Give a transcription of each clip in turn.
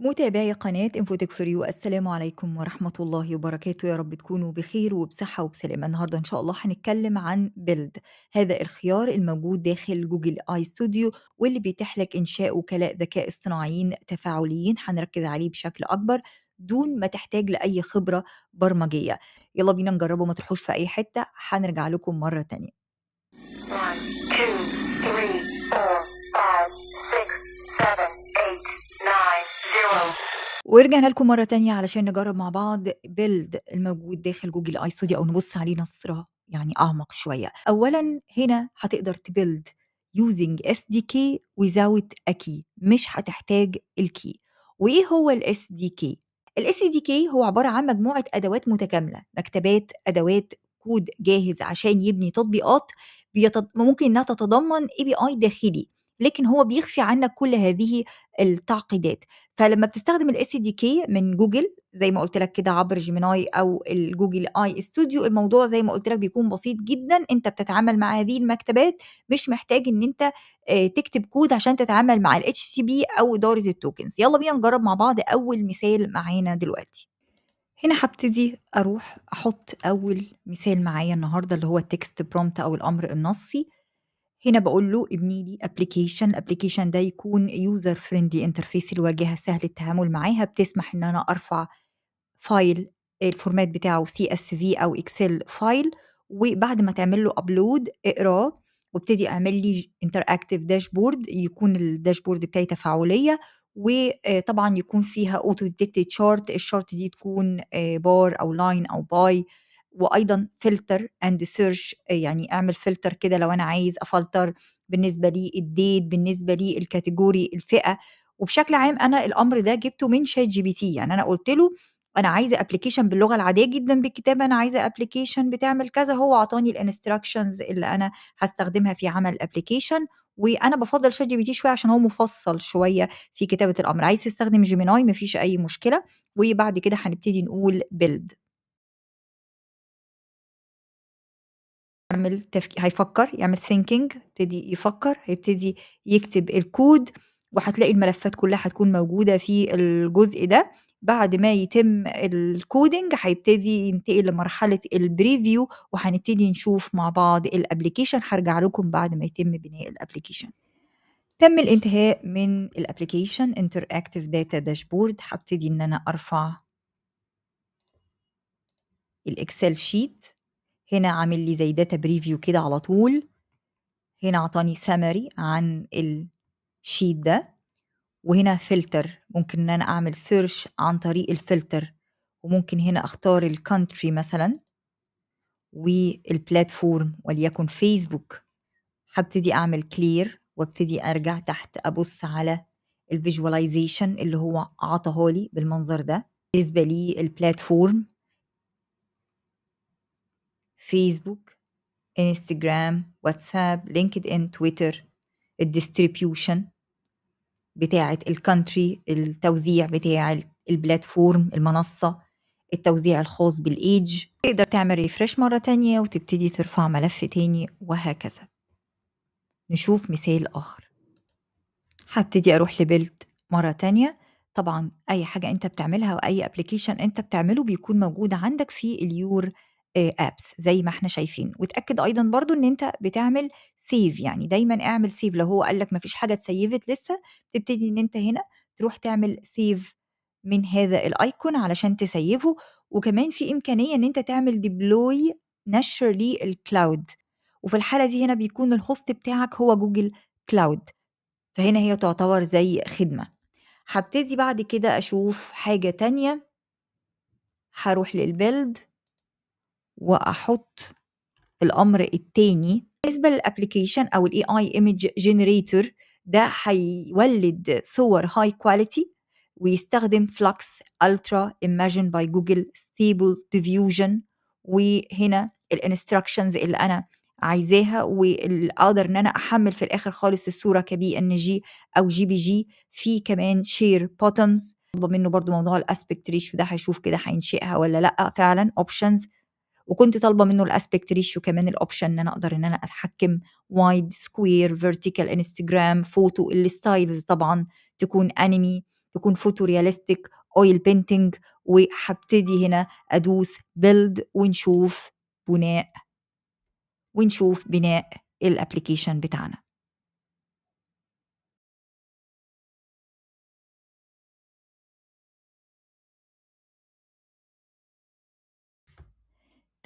متابعي قناة انفوتك فور يو السلام عليكم ورحمة الله وبركاته يا رب تكونوا بخير وبصحة وبسلامة النهاردة إن شاء الله هنتكلم عن بيلد هذا الخيار الموجود داخل جوجل آي ستوديو واللي بيتيح لك إنشاء وكلاء ذكاء اصطناعيين تفاعليين هنركز عليه بشكل أكبر دون ما تحتاج لأي خبرة برمجية يلا بينا نجربه ما تروحوش في أي حتة هنرجع لكم مرة تانية One, two, three. ورجعنا لكم مرة تانية علشان نجرب مع بعض بيلد الموجود داخل جوجل اي ستوديو أو نبص عليه نصرة يعني أعمق شوية أولا هنا هتقدر تبيلد يوزنج اس دي كي ويزاوت اكي مش هتحتاج الكي وإيه هو الاس دي كي الاس دي كي هو عبارة عن مجموعة أدوات متكاملة مكتبات أدوات كود جاهز عشان يبني تطبيقات بيتض... ممكن انها تتضمن اي بي اي داخلي لكن هو بيخفي عنك كل هذه التعقيدات فلما بتستخدم الاس دي كي من جوجل زي ما قلت لك كده عبر جيميناي او الجوجل اي استوديو الموضوع زي ما قلت لك بيكون بسيط جدا انت بتتعامل مع هذه المكتبات مش محتاج ان انت آه، تكتب كود عشان تتعامل مع الاتش سي بي او اداره التوكنز يلا بينا نجرب مع بعض اول مثال معانا دلوقتي هنا هبتدي اروح احط اول مثال معايا النهارده اللي هو التكست برومت او الامر النصي هنا بقول له ابني لي ابلكيشن الابلكيشن ده يكون يوزر فريندلي انترفيس الواجهه سهل التعامل معاها بتسمح ان انا ارفع فايل الفورمات بتاعه سي اس في او اكسل فايل وبعد ما تعمل له ابلود اقراه وابتدي اعمل لي انتر اكتف داشبورد يكون الداشبورد بتاعي تفاعليه وطبعا يكون فيها اوتو ديتكتد شارت الشارت دي تكون بار آه، او لاين او باي وايضا فلتر اند سيرش يعني اعمل فلتر كده لو انا عايز افلتر بالنسبه لي الديت بالنسبه لي الكاتيجوري الفئه وبشكل عام انا الامر ده جبته من شات جي بي تي يعني انا قلت له انا عايزه ابلكيشن باللغه العاديه جدا بالكتابه انا عايزه ابلكيشن بتعمل كذا هو اعطاني الانستراكشنز اللي انا هستخدمها في عمل الابلكيشن وانا بفضل شات جي بي تي شويه عشان هو مفصل شويه في كتابه الامر عايز تستخدم جيميناي مفيش اي مشكله وبعد كده هنبتدي نقول بيلد يعمل تفكير هيفكر يعمل ثينكينج يبتدي يفكر هيبتدي يكتب الكود وهتلاقي الملفات كلها هتكون موجوده في الجزء ده بعد ما يتم الكودينج هيبتدي ينتقل لمرحله البريفيو وهنبتدي نشوف مع بعض الابلكيشن هرجع لكم بعد ما يتم بناء الابلكيشن تم الانتهاء من الابلكيشن انتراكتيف داتا داشبورد هبتدي ان انا ارفع الاكسل شيت هنا عامل لي زي داتا بريفيو كده على طول هنا عطاني سامري عن الشيت ده وهنا فلتر ممكن ان انا اعمل سيرش عن طريق الفلتر وممكن هنا اختار الكونتري مثلا والبلاتفورم وليكن فيسبوك هبتدي اعمل كلير وابتدي ارجع تحت ابص على الفيجواليزيشن اللي هو عطاهالي بالمنظر ده بالنسبه البلاتفورم فيسبوك انستجرام واتساب لينكد ان تويتر الديستريبيوشن بتاعة الكونتري التوزيع بتاع البلاتفورم المنصة التوزيع الخاص بالايج تقدر تعمل ريفرش مرة تانية وتبتدي ترفع ملف تاني وهكذا نشوف مثال آخر هبتدي أروح لبيلد مرة تانية طبعا أي حاجة أنت بتعملها وأي أبليكيشن أنت بتعمله بيكون موجود عندك في اليور ابس آه، زي ما احنا شايفين وتاكد ايضا برضو ان انت بتعمل سيف يعني دايما اعمل سيف لو هو قال لك ما فيش حاجه اتسيفت لسه تبتدي ان انت هنا تروح تعمل سيف من هذا الايكون علشان تسيفه وكمان في امكانيه ان انت تعمل ديبلوي نشر للكلاود وفي الحاله دي هنا بيكون الهوست بتاعك هو جوجل كلاود فهنا هي تعتبر زي خدمه هبتدي بعد كده اشوف حاجه تانية هروح للبيلد واحط الامر التاني بالنسبه للابلكيشن او الاي اي ايمج جنريتور ده هيولد صور هاي كواليتي ويستخدم فلكس الترا ايماجن باي جوجل ستيبل ديفيوجن وهنا الانستراكشنز اللي انا عايزاها والقدر ان انا احمل في الاخر خالص الصوره كبي ان جي او جي بي جي في كمان شير طلب منه برضو موضوع الاسبكت ريشيو ده هيشوف كده هينشئها ولا لا فعلا اوبشنز وكنت طالبه منه الاسبكت ريشيو كمان الاوبشن ان انا اقدر ان انا اتحكم وايد سكوير فيرتيكال انستجرام فوتو الستايلز طبعا تكون انمي تكون فوتو رياليستيك اويل بينتنج وهبتدي هنا ادوس بيلد ونشوف بناء ونشوف بناء الابلكيشن بتاعنا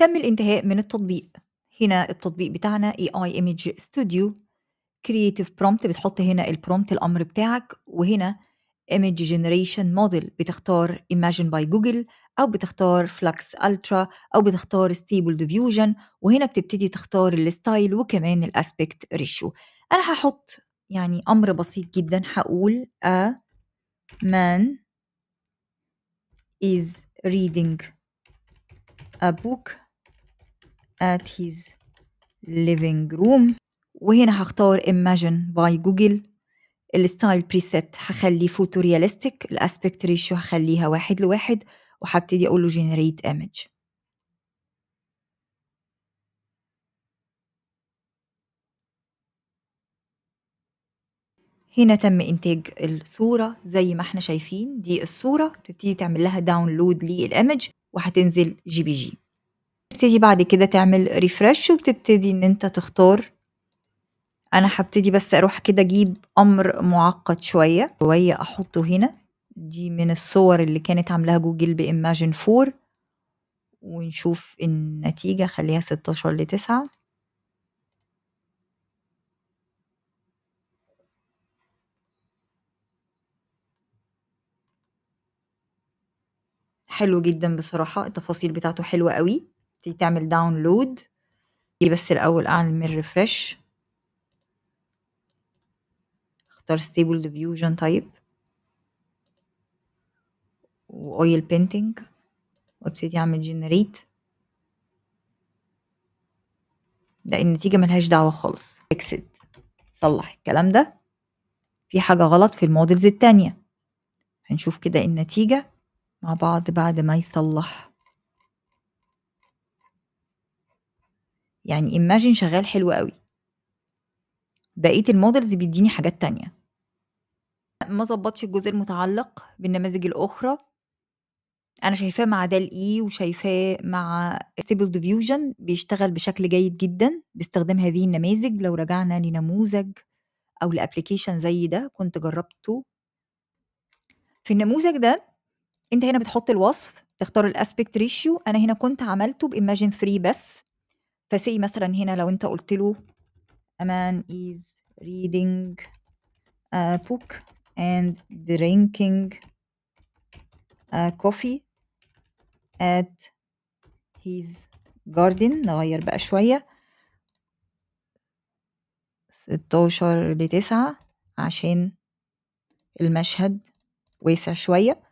تم الانتهاء من التطبيق هنا التطبيق بتاعنا اي اي Studio ستوديو كرييتيف برومبت بتحط هنا البرومبت الامر بتاعك وهنا Image جنريشن موديل بتختار Imagine باي جوجل او بتختار فلكس الترا او بتختار ستيبل ديفيوجن وهنا بتبتدي تختار الستايل وكمان الاسبكت ريشيو انا هحط يعني امر بسيط جدا هقول a man is reading a book at his living room وهنا هختار imagine by جوجل الستايل بريسيت هخليه فوتو رياليستيك الاسبكت ريشيو هخليها واحد لواحد وهبتدي اقول له generate image هنا تم انتاج الصوره زي ما احنا شايفين دي الصوره تبتدي تعمل لها داونلود للايمج وهتنزل جي بي جي بتبتدي بعد كده تعمل ريفرش وبتبتدي إن أنت تختار أنا هبتدي بس أروح كده أجيب أمر معقد شوية شوية أحطه هنا دي من الصور اللي كانت عاملاها جوجل بإيماجن 4 ونشوف النتيجة خليها 16 9 حلو جدا بصراحة التفاصيل بتاعته حلوة قوي تيجي تعمل داونلود دي بس الأول أعمل من ريفرش اختار ستيبل ديفيوجن تايب وأويل بينتينج وابتدي أعمل جنريت ده النتيجة ملهاش دعوة خالص اكسد صلح الكلام ده في حاجة غلط في المودلز التانية هنشوف كده النتيجة مع بعض بعد ما يصلح يعني imagine شغال حلو قوي بقيه المودلز بيديني حاجات تانية ما ظبطش الجزء المتعلق بالنماذج الاخرى انا شايفاه مع دال اي e وشايفاه مع ستيبل ديفيوجن بيشتغل بشكل جيد جدا باستخدام هذه النماذج لو رجعنا لنموذج او لأبليكيشن زي ده كنت جربته في النموذج ده انت هنا بتحط الوصف تختار الاسبكت ريشيو انا هنا كنت عملته بايماجين 3 بس فسي مثلا هنا لو انت قلت له a man is reading a book and drinking a coffee at his garden نغير بقى شوية ستاشر لتسعة عشان المشهد واسع شوية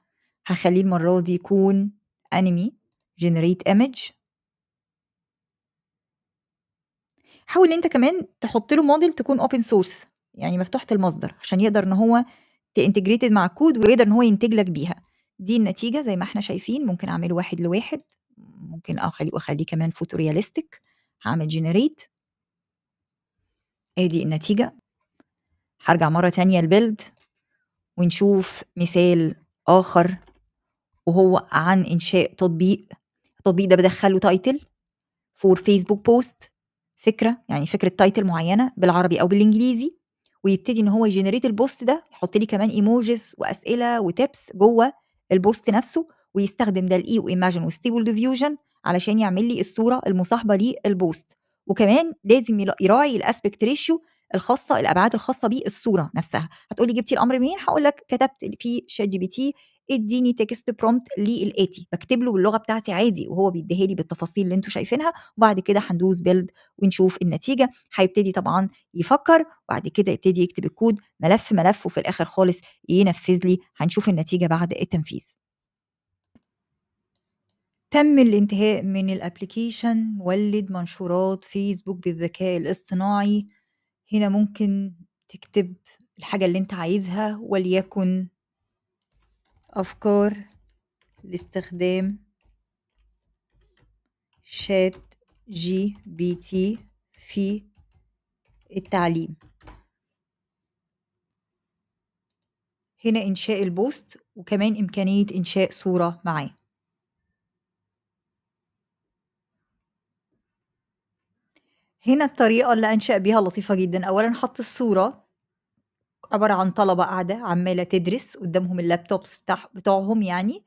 هخليه المرة دي يكون انمي generate image حاول انت كمان تحط له موديل تكون اوبن سورس يعني مفتوحه المصدر عشان يقدر ان هو تانتجريتد مع الكود ويقدر ان هو ينتج لك بيها دي النتيجه زي ما احنا شايفين ممكن اعمله واحد لواحد ممكن آه، اخليه واخليه كمان فوتورياليستيك هعمل جنريت ادي النتيجه هرجع مره تانية البيلد ونشوف مثال اخر وهو عن انشاء تطبيق التطبيق ده بدخله تايتل فور فيسبوك بوست فكره يعني فكره تايتل معينه بالعربي او بالانجليزي ويبتدي ان هو يجنريت البوست ده يحط لي كمان ايموجيز واسئله وتيبس جوه البوست نفسه ويستخدم ده الاي وايماجن وستيبل ديفيوجن علشان يعمل لي الصوره المصاحبه للبوست وكمان لازم يراعي الاسبكت ريشيو الخاصه الابعاد الخاصه بالصوره نفسها هتقولي جبتي الامر منين هقول لك كتبت في شات جي بي تي اديني تكست برومت للاتي بكتب له باللغه بتاعتي عادي وهو بيديها لي بالتفاصيل اللي انتم شايفينها وبعد كده هندوز بيلد ونشوف النتيجه هيبتدي طبعا يفكر وبعد كده يبتدي يكتب الكود ملف ملف وفي الاخر خالص ينفذ لي هنشوف النتيجه بعد التنفيذ تم الانتهاء من الابلكيشن مولد منشورات فيسبوك بالذكاء الاصطناعي هنا ممكن تكتب الحاجة اللي انت عايزها وليكن أفكار لاستخدام شات جي بي تي في التعليم هنا إنشاء البوست وكمان إمكانية إنشاء صورة معاه هنا الطريقة اللي أنشأ بيها لطيفة جدا أولا حط الصورة عبارة عن طلبة قاعدة عمالة تدرس قدامهم اللابتوبس بتاع بتوعهم يعني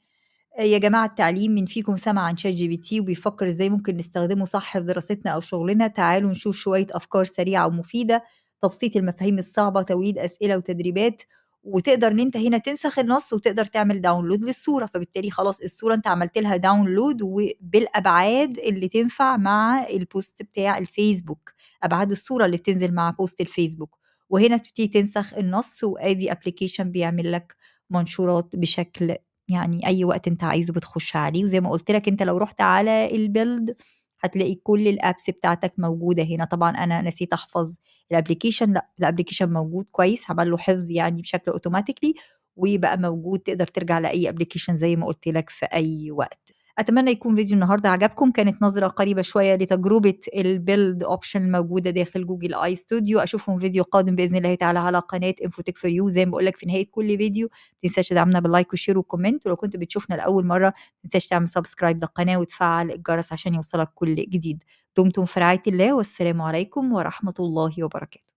آه، يا جماعة التعليم من فيكم سمع عن شات جي بي تي وبيفكر ازاي ممكن نستخدمه صح في دراستنا أو شغلنا تعالوا نشوف شوية أفكار سريعة ومفيدة تبسيط المفاهيم الصعبة تويد أسئلة وتدريبات وتقدر ان انت هنا تنسخ النص وتقدر تعمل داونلود للصوره فبالتالي خلاص الصوره انت عملت لها داونلود وبالابعاد اللي تنفع مع البوست بتاع الفيسبوك ابعاد الصوره اللي بتنزل مع بوست الفيسبوك وهنا تبتدي تنسخ النص وادي ابلكيشن بيعمل لك منشورات بشكل يعني اي وقت انت عايزه بتخش عليه وزي ما قلت لك انت لو رحت على البيلد هتلاقي كل الابس بتاعتك موجوده هنا طبعا انا نسيت احفظ الابلكيشن لا الابلكيشن موجود كويس عمل له حفظ يعني بشكل اوتوماتيكلي وبقى موجود تقدر ترجع لاي ابلكيشن زي ما قلت لك في اي وقت اتمنى يكون فيديو النهارده عجبكم كانت نظره قريبه شويه لتجربه البيلد اوبشن الموجوده داخل جوجل اي ستوديو اشوفكم فيديو قادم باذن الله تعالى على قناه انفوتك فور يو زي ما بقول لك في نهايه كل فيديو ما تنساش تدعمنا باللايك وشير وكومنت ولو كنت بتشوفنا لاول مره ما تنساش تعمل سبسكرايب للقناه وتفعل الجرس عشان يوصلك كل جديد دمتم في رعايه الله والسلام عليكم ورحمه الله وبركاته